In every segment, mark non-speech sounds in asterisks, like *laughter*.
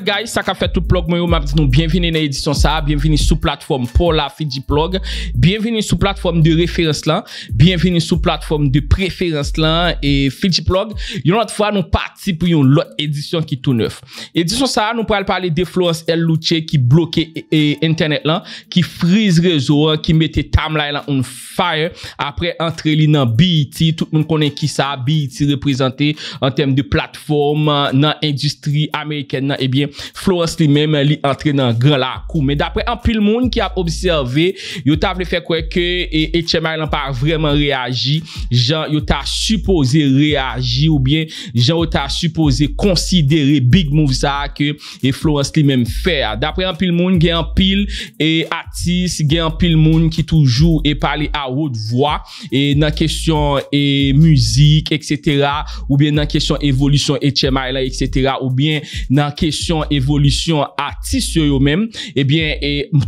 guys, sa ka fet tout vlog mwen yo, mwen ap di nou bienveni nan edisyon sa, bienveni sou platform pou la Fiji Plog, bienveni sou platform de referens lan, bienveni sou platform de preferens lan e Fiji Plog, yon an te fwa nou parti pou yon lot edisyon ki tout neuf edisyon sa, nou pral pale de Florence L. Lucey ki bloke internet lan, ki friz rezo ki mette timeline lan on fire apre entre li nan BIT e tout moun konen ki sa, BIT e reprezenté an tem de platform nan industri Ameriken, eh nan eby Florence li menm li entre nan gran lakou Men dapre an pil moun ki ap observe Yo ta vle fe kwe ke Etche Maylan pa vreman reagi Jan yo ta suppose Reagi ou bien jan yo ta Suppose konsidere big move Sa ke Florence li menm fe Dapre an pil moun gen an pil Et atis gen an pil moun Ki toujou e pale a wot vwa E nan kesyon E muzik etc Ou bien nan kesyon evolusyon Etche Maylan Ou bien nan kesyon evolisyon ati syo yo men eh ebyen,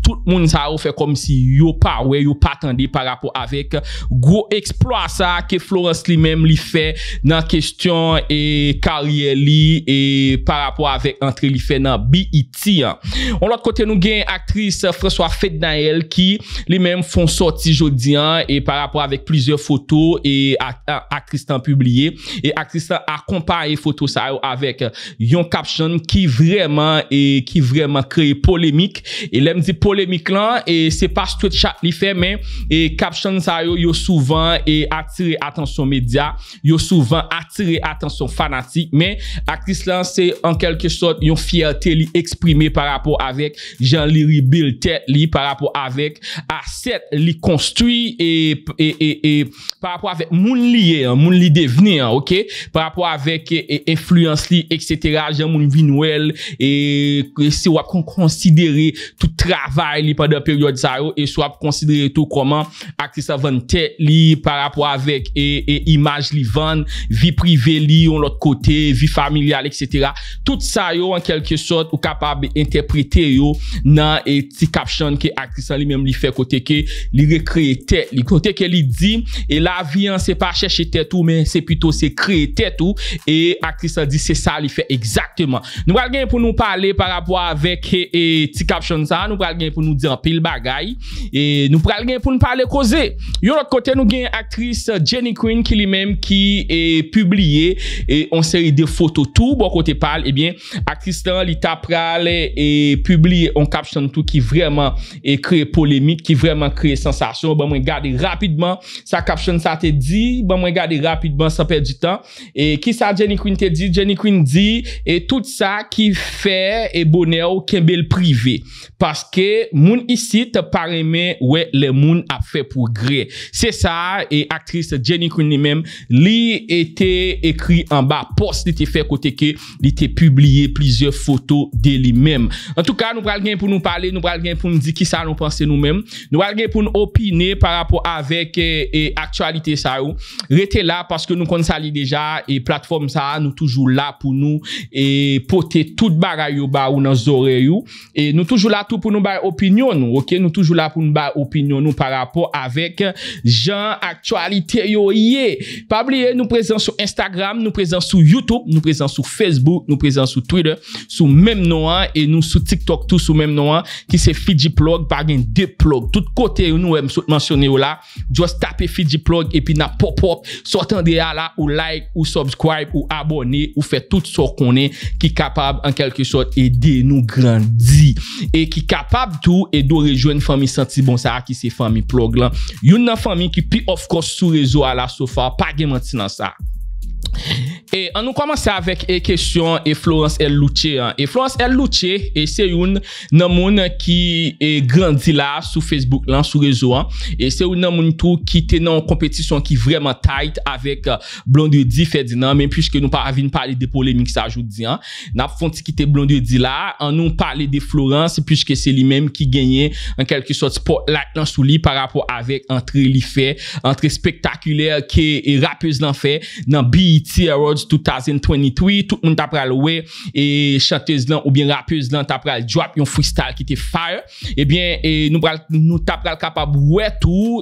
tout moun sa ou fe kom si yo pa we, yo pa tende par rapport avek gwo eksploa sa ke Florence li men li fe nan kestyon e karier li e par rapport avek antre li fe nan bi iti On lot kote nou gen aktris François Fethnael ki li men fon soti jodi an e par rapport avek plizye foto e aktris tan publie e aktris tan akompare foto sa ou avek yon kapsyon ki vre ki vreman kreye polemik e lem di polemik lan e se pa stwitchat li fe men e kapsyon sa yo yo souvan e atire atan son media yo souvan atire atan son fanatik men aktis lan se an kelke sot yon fiyate li eksprime parapò avèk jan li ribil tet li parapò avèk aset li konstwi e parapò avèk moun li moun li deveni ok parapò avèk influence li etc jan moun vi nouel E se wap kon konsidere tout travay li pandan peryode sa yo E se wap konsidere tout koman Aksisa van te li parapwa avek E imaj li van Vi prive li yon lot kote Vi familial etc Tout sa yo an kelke sot Ou kapab interprete yo Nan eti kapsyon ki aksisa li menm li fe kote ke Li rekreye te Li kote ke li di E la vi an se pa cheshe te tou Men se pito se kreye te tou E aksisa di se sa li fe Eksakteman Nou wak genye pou nou pale par apwa vek e, e, ti kapsyon sa, nou pral gen pou nou di an pil bagay, e, nou pral gen pou nou pale koze, yon lot kote nou gen aktris Jenny Queen ki li men ki publye on seri de foto tou, bon kote pal ebyen, aktris tan li ta pral e publye, on kapsyon tou ki vreman kre polimit ki vreman kre sensasyon, ban mwen gade rapidman sa kapsyon sa te di ban mwen gade rapidman sa perdi tan e ki sa Jenny Queen te di, Jenny Queen di, e tout sa ki fè e bonè ou kembèl privè. Paske moun isit paremè wè lè moun ap fè pou gre. Se sa e aktris Jenny Queen li mèm li etè ekri anba pos li te fè koteke, li te publiye plizè foto de li mèm. An tou ka nou pral gen pou nou pale, nou pral gen pou nou di ki sa nou panse nou mèm. Nou pral gen pou nou opinè parapò avèk e aktualite sa ou. Retè la paske nou kon sali deja e platform sa anou toujou la pou nou e pote tout tout bagayou ba ou nan zoreyou e nou toujou la tout pou nou bag opinyon nou ok, nou toujou la pou nou bag opinyon nou par rapport avek jan aktualite yo ye pabliye nou prezant sou Instagram, nou prezant sou Youtube, nou prezant sou Facebook nou prezant sou Twitter, sou mem nou an e nou sou TikTok tou sou mem nou an ki se fidjiplog bagen deplog tout kote yon nou emsout mansyone yo la jwaz tape fidjiplog epi nan popop, sotan deya la ou like ou subscribe ou abone ou fe tout sou konen ki kapab an kelke sot e denou grandi e ki kapab tou e do rejwen fami santi bon sa a ki se fami plog lan. Yon nan fami ki pi ofkos sou rezo ala so fa, pa gen manti nan sa. E an nou komanse avèk e kèsyon e Florence L. Luce. E Florence L. Luce e se youn nan moun ki e grandi la sou Facebook lan sou rezoan. E se youn nan moun tou ki te nan kompetisyon ki vreman tight avèk uh, Blondie D. Ferdinand. Men pwishke nou pa avin pale de polèmik sa joudi. Nan pou fon ti kite Blondie D. la, an nou pale de Florence pwishke se li menm ki genye an kelke sot sport lak lan sou li. Par apò avèk an tre li fè, an tre spektaküler ki e rapèz lan fè nan B.E.T. Erods. 2023, tout moun tap pral we chantez lan ou bien rapez lan tap pral drop yon freestyle ki te far ebyen nou tap pral kapab wè tou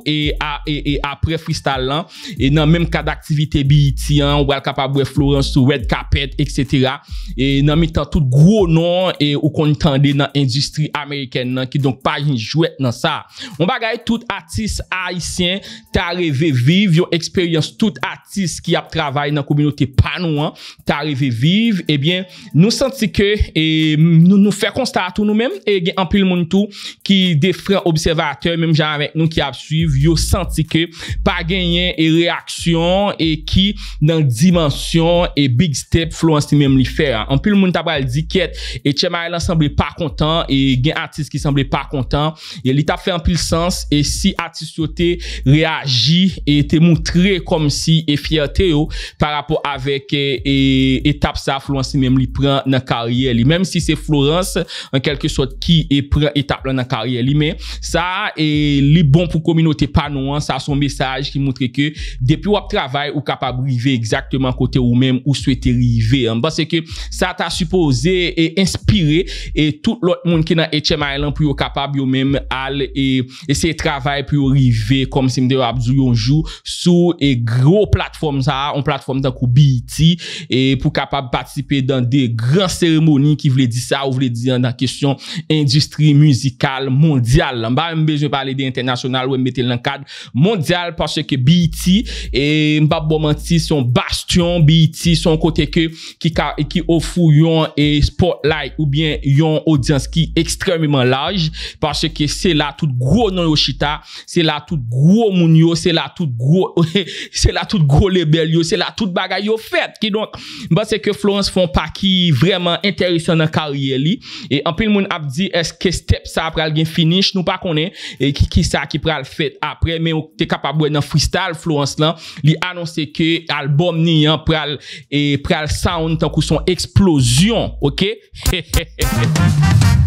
apre freestyle lan nan menm ka d'aktivite bi iti ou pral kapab wè Florence ou Red Capet etc. nan mitan tout gwo nan ou kon yon tende nan industri Ameriken nan ki donk pa yon jwet nan sa. On bagaye tout atis haisyen te areve vive yon eksperyans tout atis ki ap travay nan koubino te pa nou an, t'arive vive, eh nou santi ke, eh, nou fè konstatou nou men, gen anpil moun tou, ki defren observateur, menm jan amèk nou ki apsuiv, yo santi ke, pa genyen e reaksyon, e ki nan dimansyon, e big step flou ansi menm li fè. Anpil moun tabal dikèt, etche ma elan semblé pa kontan, e gen atis ki semblé pa kontan, e li ta fè anpil sens, e si atis yo te reagi, e te moutre kom si e fiyate yo, oh, parapò avèk et e, e ap sa flouansi mem li pren nan karyeli. Mem si se flouans an kelke sot ki e pren etap lan nan karyeli. Men, sa e li bon pou kominote panon. Sa son mesaj ki moutre ke depi wap travay ou kapab rive ekzaktman kote ou mem ou swete rive. Bas se ke sa ta suppose e inspire e tout lot moun ki nan HMIL pou yo kapab yo mem al e se travay pou yo rive kom se mde wap zou yonjou sou e gro platform sa ou platform dan kou bit E pou kapab patisipe dan de gran seremoni ki vle di sa ou vle di jan dan kesyon industri muzikal mondyal mba mbejwe pale de internasyonal ou mbete lankad mondyal parce ke bi iti e mba bomanti son bastyon bi iti son koteke ki ofu yon e spotlight ou bien yon audyans ki ekstrememan laj parce ke se la tout gro non yo chita se la tout gro moun yo *laughs* se la tout gro lebel yo se la tout bagay yo fe ki donk, mba se ke Florence fon pa ki vreman enteresan nan karye li e anpil moun ap di eske step sa apre al gen finish nou pa konen ki sa ki pral fet apre men ou te kapab we nan freestyle Florence lan li anonse ke album ni pral sound tan kou son eksplosyon he *laughs* he he he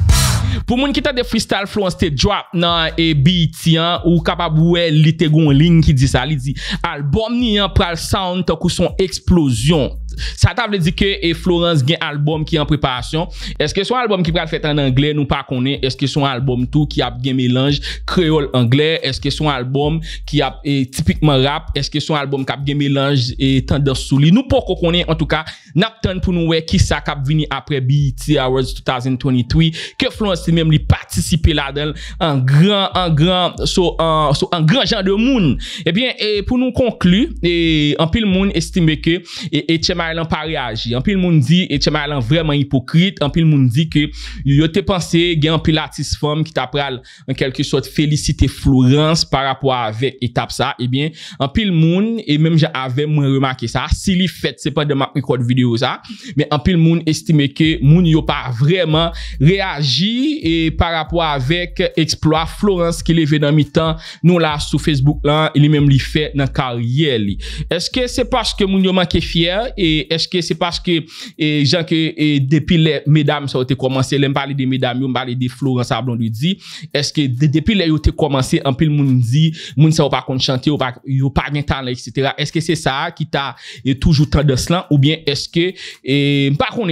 Pou moun ki ta de freestyle flow an se te drop nan e beat yon Ou kapab wè li te goun lin ki di sa Li di albom ni yon pral sound to kouson eksplosyon sa table di ke e Florence gen alboum ki an preparasyon, eske son alboum ki pral fèt an anglè, nou pa konè, eske son alboum tou ki ap gen mélange kreol anglè, eske son alboum ki ap e, tipikman rap, eske son alboum kap gen mélange etan de souli nou po konè, en tout ka, nap ton pou nou wè ki sa kap vini apre BET Awards 2023, ke Florence si mèm li patisipe la den an gran, an gran, so an gran jan de moun, ebyen eh eh, pou nou konklu, eh, en pil moun estime ke, etyema elan pa reagi. Anpil moun di ete moun elan vreman hipokrit. Anpil moun di ke yo te panse gen anpil atis fom ki ta pral ankelke sot felicite Florence par apwa vek etap sa. Ebyen, eh anpil moun e menm jave mwen remake sa. Si li fet, se pa demak rekod video sa. Men anpil moun estime ke moun yo pa vreman reagi e par apwa vek eksploat Florence ki le ve nan mi tan nou la sou Facebook lan. Ele menm li fet nan karyel. Eske se paske moun yo manke fyer e eske se paske e, jank e depi le medam sa wote komanse lem pale de medam, yon pale de floren sa blon li di, eske depi le yote komanse, anpil moun di, moun sa wapakon chante, wapakon yopak et cetera, eske se sa ki ta e, toujou tan de slan, ou bien eske e,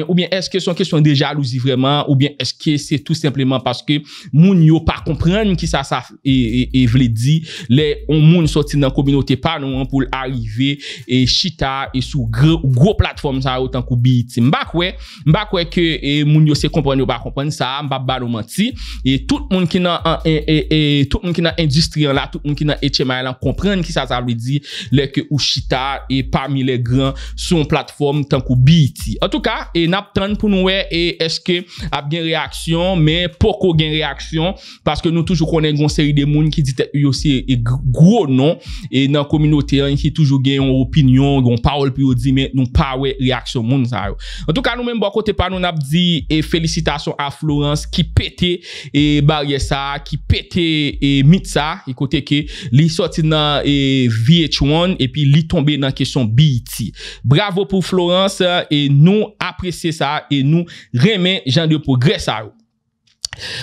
ou bien eske son kesyon deja lousi vreman, ou bien eske se tout simplement paske moun yopak komprende ki sa sa, e vle di, le yon moun soti nan kombinote pa nou an pou l'arive e chita, e sou gros platform sa e, yo tan kou bi iti. Mbak we mbak we ke moun yose kompren yo ba kompren sa, mba balo man ti e tout moun ki nan e, e, tout moun ki nan industrian la, tout moun ki nan etchema la, kompren ki sa zavidi leke ou chita e parmi le gran son platform tan kou bi iti an tou ka, e nap tan pou nou we e eske ap gen reaksyon me poko gen reaksyon paske nou toujou konen goun seri de moun ki di te yose e gwo non e nan kominote an ki toujou gen yon opinyon, yon parol pi yon di men, nou parol hawe reaksyon moun sa yo. An tou ka nou menm bo kote pa, nou nap di felisitasyon a Florence ki pete barye sa, ki pete mit sa, ekote ke li soti nan VH1 epi li tombe nan kesyon BIT. Bravo pou Florence e nou aprese sa e nou remen jan de progresa yo.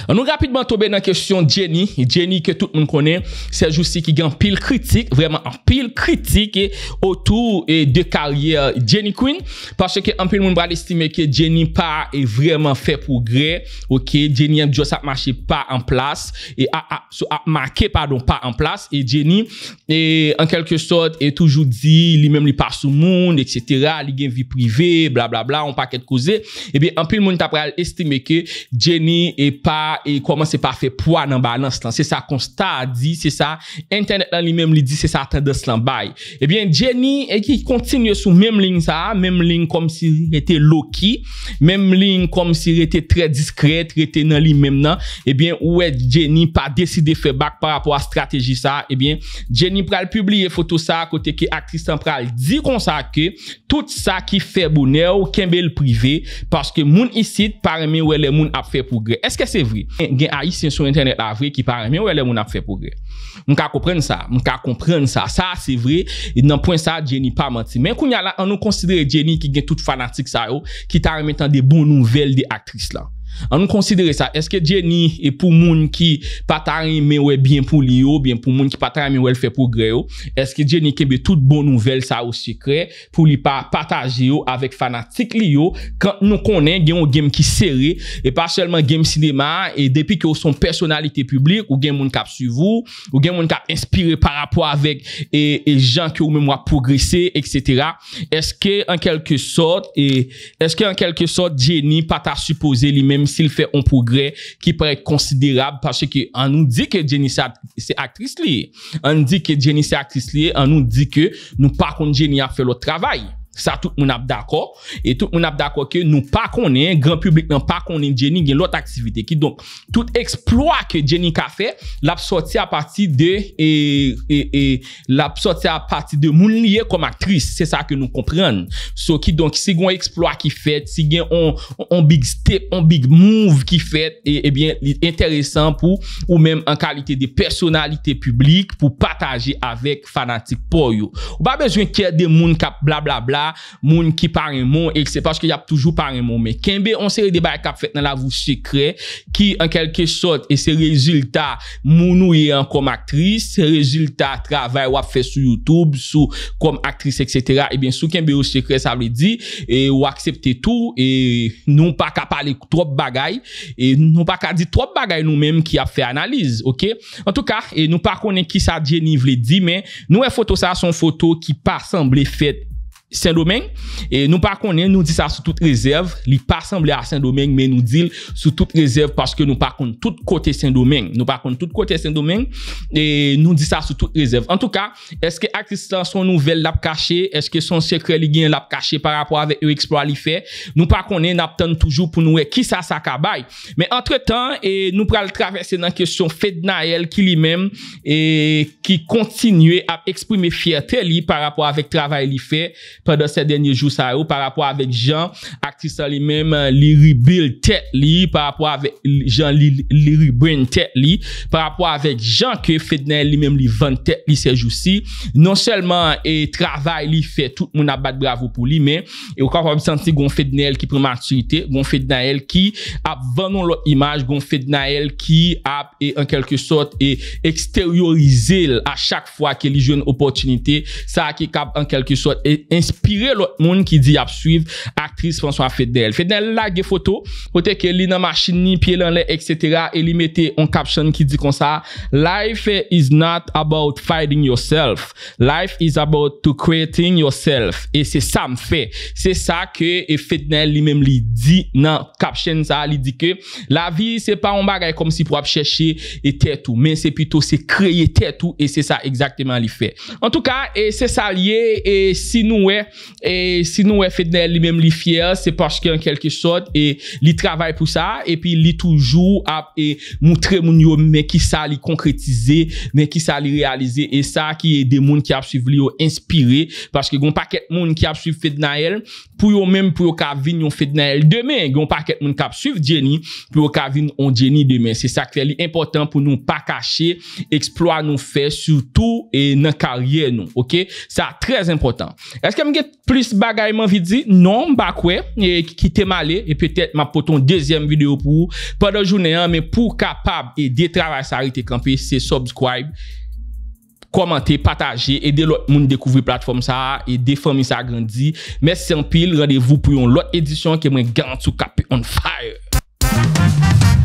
An nou rapidman tobe nan kesyon Jenny Jenny ke tout moun konen Se jou si ki gen pil kritik Vreman pil kritik Otou de karyer Jenny Quinn Pase ke an pil moun bral estime ke Jenny pa e vreman fe progre Ok, Jenny m diyo sa apmache Pa an plas A apmake pardon, pa an plas E Jenny en kelke sot E toujou di, li men li pa sou moun Etc, li gen vi prive Bla bla bla, on pa ket kouze E bi an pil moun ta pral estime ke Jenny e pa, e koman se pa fe pwa nan ba nan slan, se sa konsta di, se sa internet nan li menm li di, se sa attendan slan bay, ebyen eh Jenny e ki kontinye sou menm ling sa, menm ling kom si rete loki menm ling kom si rete tre diskret rete nan li menm nan, ebyen eh ou e Jenny pa deside fe bak par apwa strategi sa, ebyen Jenny pral publie foto sa, kote ki aktiste pral di konsa ke tout sa ki feboune ou kembel prive, paske moun isid parme ou e le moun apfe pou gre, eske se vre. Gen a isen sou internet la vre ki para men ou ele moun ap fe progre. Moun ka kompren sa. Moun ka kompren sa. Sa se vre. E nan pwen sa Jenny pa mati. Men kou nyala an nou konsidere Jenny ki gen tout fanatik sa yo. Ki ta remetan de bon nouvel de aktris la. an nou konsidere sa, eske Jenny e pou moun ki pata rimenwe bien pou li yo, bien pou moun ki pata rimenwe l fè pou gre yo, eske Jenny kebe tout bon nouvel sa ou sikre pou li pa pata jo avèk fanatik li yo, kan nou konen gen ou gen ki sere, e pa selman gen sinema, e depi ki ou son personalite publik, ou gen moun kap su vou ou gen moun kap inspire parapò avèk e, e jan ki ou mèmwa progressè etc, eske en kelke sot, e, eske en kelke sot Jenny pata suppose li mè S'il fè un progrè Ki parèk konsiderab Pache ki an nou di ke Jenny se aktris li An nou di ke Jenny se aktris li An nou di ke nou par kon Jenny a fè lo travèl sa tout moun ap d'akor et tout moun ap d'akor ke nou pa konen gran publik nan pa konen Jenny gen lot aktivite ki donk tout eksploat ke Jenny ka fe lap soti a pati de e e lap soti a pati de moun liye kom aktris se sa ke nou kompren so ki donk si gen eksploat ki fet si gen on big step on big move ki fet e bien l'interessant pou ou menm an kalite de personalite publik pou pataje avek fanatik pou yo ou ba bezwen ke de moun ka bla bla bla moun ki parren moun e sepache ki yap toujou parren moun me kenbe, on se redebay kap fet nan la vou sekre ki an kelke sot e se rezultat moun nou yon kom aktris, se rezultat trabay wap fet sou YouTube, sou kom aktris, etc. E ben sou kenbe ou sekre sa vle di e ou aksepte tou e nou pa kap pale trop bagay e nou pa ka di trop bagay nou menm ki ap fe analiz, ok? En tout ka, e nou pa konen ki sa di enivle di, men nou e foto sa son foto ki pa semble fet Saint-Domingue, nou pa konen, nou di sa sou tout rezerv, li pa asemble a Saint-Domingue men nou dil sou tout rezerv paske nou pa konen tout kote Saint-Domingue nou pa konen tout kote Saint-Domingue nou di sa sou tout rezerv, en tout ka eske akristan son nouvel lap kache eske son sekre li gen lap kache par rapport avek yo eksploit li fe, nou pa konen nap ten toujou pou nou e kisa sa kabay men entre tan, nou pa l travesse nan kesyon Fednael ki li men, ki kontinue ap eksprime fiyat li par rapport avek travay li fe Pwede se denye jou sa yo Parapwa avek jan Aksisa li menm li ribil tek li Parapwa avek jan li ribil tek li Parapwa avek jan ke Fede Nael Li menm li ven tek li se jou si Non selman e travay li fe Tout moun ap bat bravo pou li E wakwa wap senti goun Fede Nael ki prematurite Goun Fede Nael ki ap venon lot imaj Goun Fede Nael ki ap E ankelke sot E eksteryorize A chak fwa ke li joun opotinite Sa ki kap ankelke sot insi Pire lout moun ki di apsuiv Aktris François Fedel Fedel lage foto Pote ke li nan machini Pye lan le etc E li mette an kapsyon ki di kon sa Life is not about fighting yourself Life is about creating yourself E se sa m fe Se sa ke E Fedel li men li di nan kapsyon sa Li di ke La vi se pa on bagay Kom si pou ap cheshe E te tou Men se pito se kreye te tou E se sa ekzakteman li fe En tou ka E se sa liye E si nou we e si nou e fèd na el li mèm li fèr se paske an kelke sot e li travay pou sa e pi li toujou ap e moutre moun yo mè ki sa li konkretize mè ki sa li realize e sa ki e de moun ki ap suiv li yo inspiré paske goun pa ket moun ki ap suiv fèd na el pou yo mèm pou yo kavin yon fèd na el demè goun pa ket moun ki ap suiv geni pou yo kavin yon geni demè se sa kve li important pou nou pa kache eksploa nou fè, surtout e nan karyè nou ok, sa trèz important eske m get plis bagayman vidi, non bakwe, e, ki te male, e pwetet ma poton dezyem video pou padan jounen an, men pou kapab e de travay sa rite kampi, se subscribe komante, pataje e de lot moun dekouvri platform sa e de fami sa agrandi mes sempil, radevou pou yon lot edisyon ke mwen gantou kapi on fire MENG KAPI ON FIRE